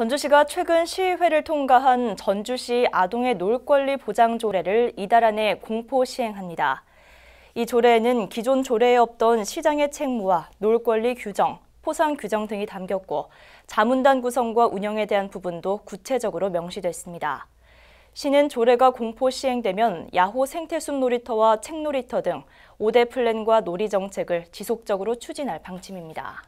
전주시가 최근 시의회를 통과한 전주시 아동의 놀권리 보장 조례를 이달 안에 공포 시행합니다. 이 조례에는 기존 조례에 없던 시장의 책무와 놀권리 규정, 포상 규정 등이 담겼고 자문단 구성과 운영에 대한 부분도 구체적으로 명시됐습니다. 시는 조례가 공포 시행되면 야호 생태숲 놀이터와 책 놀이터 등 5대 플랜과 놀이 정책을 지속적으로 추진할 방침입니다.